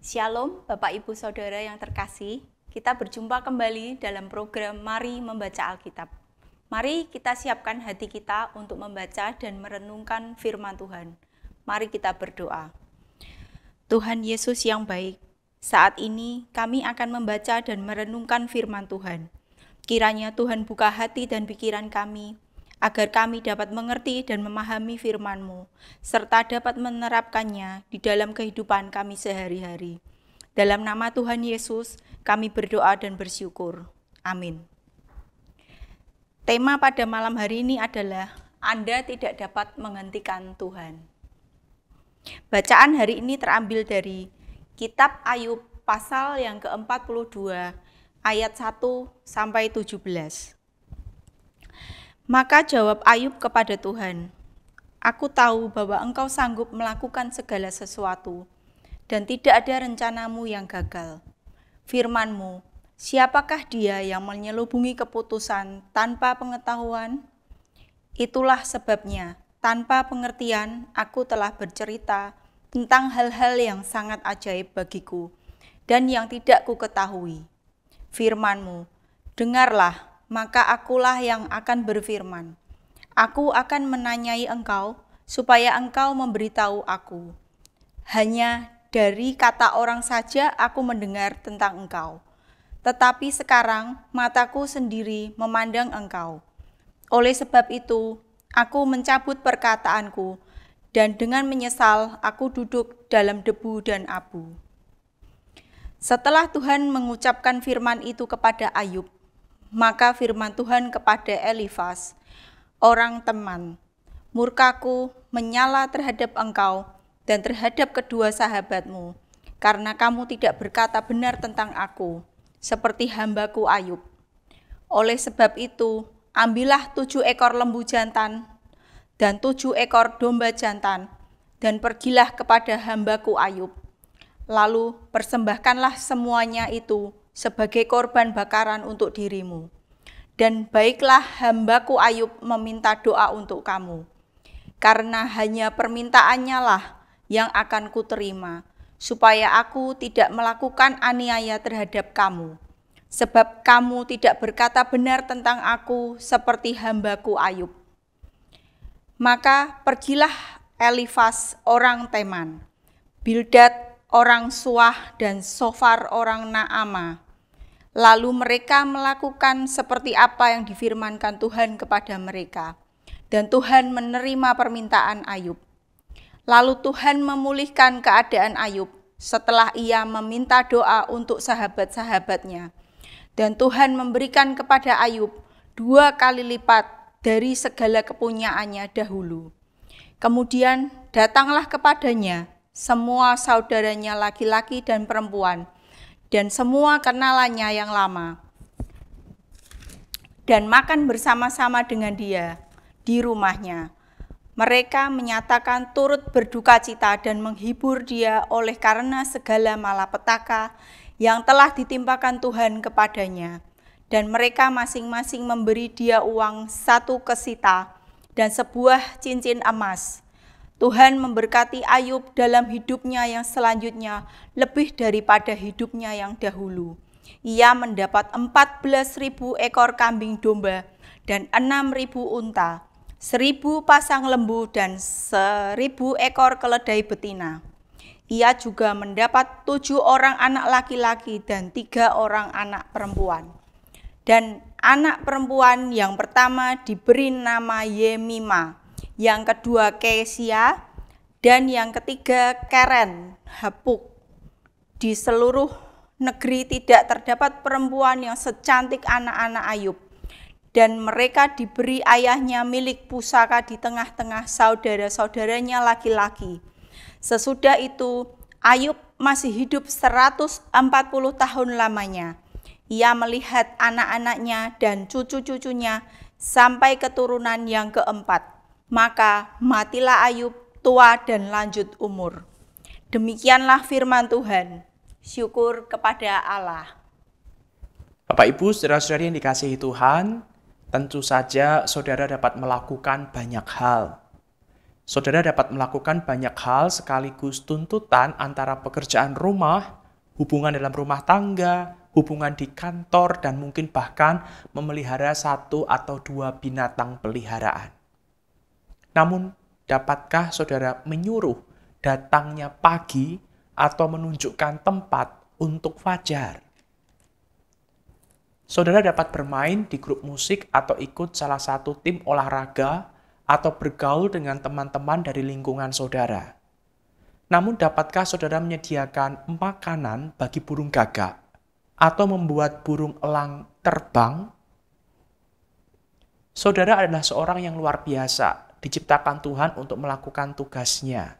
Shalom, Bapak Ibu Saudara yang terkasih. Kita berjumpa kembali dalam program Mari Membaca Alkitab. Mari kita siapkan hati kita untuk membaca dan merenungkan firman Tuhan. Mari kita berdoa. Tuhan Yesus yang baik, saat ini kami akan membaca dan merenungkan firman Tuhan. Kiranya Tuhan buka hati dan pikiran kami agar kami dapat mengerti dan memahami firman-Mu, serta dapat menerapkannya di dalam kehidupan kami sehari-hari. Dalam nama Tuhan Yesus, kami berdoa dan bersyukur. Amin. Tema pada malam hari ini adalah Anda tidak dapat menghentikan Tuhan. Bacaan hari ini terambil dari Kitab Ayub pasal yang ke-42 ayat 1 sampai 17. Maka jawab Ayub kepada Tuhan, Aku tahu bahwa engkau sanggup melakukan segala sesuatu, dan tidak ada rencanamu yang gagal. Firmanmu, siapakah dia yang menyelubungi keputusan tanpa pengetahuan? Itulah sebabnya, tanpa pengertian, aku telah bercerita tentang hal-hal yang sangat ajaib bagiku, dan yang tidak ku ketahui. Firmanmu, dengarlah, maka akulah yang akan berfirman. Aku akan menanyai engkau, supaya engkau memberitahu aku. Hanya dari kata orang saja aku mendengar tentang engkau. Tetapi sekarang mataku sendiri memandang engkau. Oleh sebab itu, aku mencabut perkataanku, dan dengan menyesal aku duduk dalam debu dan abu. Setelah Tuhan mengucapkan firman itu kepada Ayub, maka firman Tuhan kepada Elifas, orang teman, murkaku menyala terhadap engkau dan terhadap kedua sahabatmu, karena kamu tidak berkata benar tentang aku, seperti hambaku Ayub. Oleh sebab itu, ambillah tujuh ekor lembu jantan dan tujuh ekor domba jantan, dan pergilah kepada hambaku Ayub. Lalu persembahkanlah semuanya itu sebagai korban bakaran untuk dirimu. Dan baiklah hambaku Ayub meminta doa untuk kamu. Karena hanya permintaannya lah yang akan kuterima, supaya aku tidak melakukan aniaya terhadap kamu. Sebab kamu tidak berkata benar tentang aku seperti hambaku Ayub. Maka pergilah Elifas orang Teman, Bildad orang Suah dan Sofar orang Naama. Lalu mereka melakukan seperti apa yang difirmankan Tuhan kepada mereka. Dan Tuhan menerima permintaan Ayub. Lalu Tuhan memulihkan keadaan Ayub setelah ia meminta doa untuk sahabat-sahabatnya. Dan Tuhan memberikan kepada Ayub dua kali lipat dari segala kepunyaannya dahulu. Kemudian datanglah kepadanya semua saudaranya laki-laki dan perempuan, dan semua kenalannya yang lama, dan makan bersama-sama dengan dia di rumahnya. Mereka menyatakan turut berduka cita dan menghibur dia oleh karena segala malapetaka yang telah ditimpakan Tuhan kepadanya. Dan mereka masing-masing memberi dia uang satu kesita dan sebuah cincin emas Tuhan memberkati Ayub dalam hidupnya yang selanjutnya lebih daripada hidupnya yang dahulu. Ia mendapat 14.000 ekor kambing domba dan 6.000 unta, 1.000 pasang lembu dan 1.000 ekor keledai betina. Ia juga mendapat tujuh orang anak laki-laki dan tiga orang anak perempuan. Dan anak perempuan yang pertama diberi nama Yemima, yang kedua Kesia, dan yang ketiga Karen, Hapuk. Di seluruh negeri tidak terdapat perempuan yang secantik anak-anak Ayub. Dan mereka diberi ayahnya milik pusaka di tengah-tengah saudara-saudaranya laki-laki. Sesudah itu, Ayub masih hidup 140 tahun lamanya. Ia melihat anak-anaknya dan cucu-cucunya sampai keturunan yang keempat maka matilah Ayub tua dan lanjut umur. Demikianlah firman Tuhan. Syukur kepada Allah. Bapak Ibu, saudara-saudari yang dikasihi Tuhan, tentu saja saudara dapat melakukan banyak hal. Saudara dapat melakukan banyak hal sekaligus tuntutan antara pekerjaan rumah, hubungan dalam rumah tangga, hubungan di kantor, dan mungkin bahkan memelihara satu atau dua binatang peliharaan. Namun, dapatkah saudara menyuruh datangnya pagi atau menunjukkan tempat untuk fajar? Saudara dapat bermain di grup musik atau ikut salah satu tim olahraga atau bergaul dengan teman-teman dari lingkungan saudara. Namun dapatkah saudara menyediakan makanan bagi burung gagak atau membuat burung elang terbang? Saudara adalah seorang yang luar biasa diciptakan Tuhan untuk melakukan tugasnya.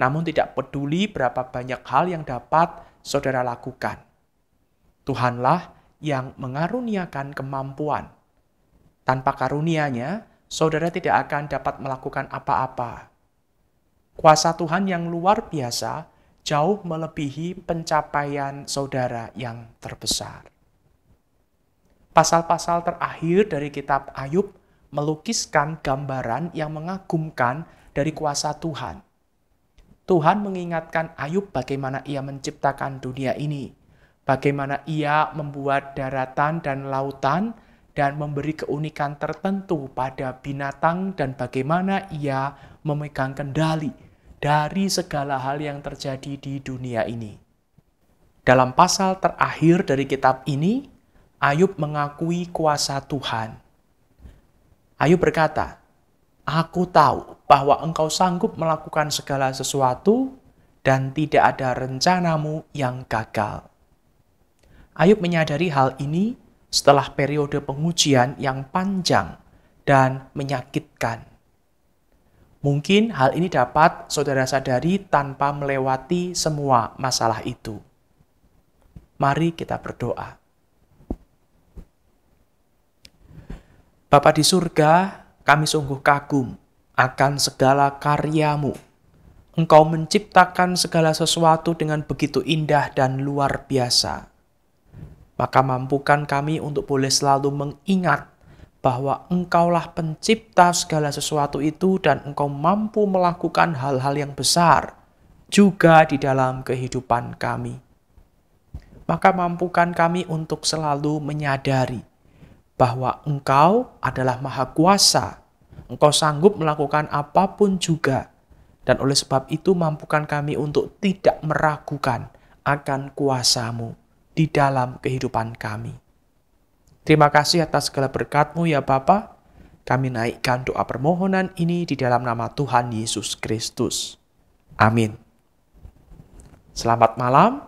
Namun tidak peduli berapa banyak hal yang dapat saudara lakukan. Tuhanlah yang mengaruniakan kemampuan. Tanpa karunianya, saudara tidak akan dapat melakukan apa-apa. Kuasa Tuhan yang luar biasa jauh melebihi pencapaian saudara yang terbesar. Pasal-pasal terakhir dari kitab Ayub melukiskan gambaran yang mengagumkan dari kuasa Tuhan. Tuhan mengingatkan Ayub bagaimana ia menciptakan dunia ini, bagaimana ia membuat daratan dan lautan, dan memberi keunikan tertentu pada binatang, dan bagaimana ia memegang kendali dari segala hal yang terjadi di dunia ini. Dalam pasal terakhir dari kitab ini, Ayub mengakui kuasa Tuhan. Ayub berkata, Aku tahu bahwa engkau sanggup melakukan segala sesuatu dan tidak ada rencanamu yang gagal. Ayub menyadari hal ini setelah periode pengujian yang panjang dan menyakitkan. Mungkin hal ini dapat saudara sadari tanpa melewati semua masalah itu. Mari kita berdoa. Bapa di surga, kami sungguh kagum akan segala karyamu. Engkau menciptakan segala sesuatu dengan begitu indah dan luar biasa. Maka mampukan kami untuk boleh selalu mengingat bahwa engkaulah pencipta segala sesuatu itu dan engkau mampu melakukan hal-hal yang besar juga di dalam kehidupan kami. Maka mampukan kami untuk selalu menyadari bahwa engkau adalah maha kuasa. Engkau sanggup melakukan apapun juga. Dan oleh sebab itu mampukan kami untuk tidak meragukan akan kuasamu di dalam kehidupan kami. Terima kasih atas segala berkatmu ya Bapa. Kami naikkan doa permohonan ini di dalam nama Tuhan Yesus Kristus. Amin. Selamat malam,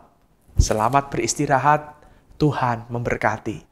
selamat beristirahat. Tuhan memberkati.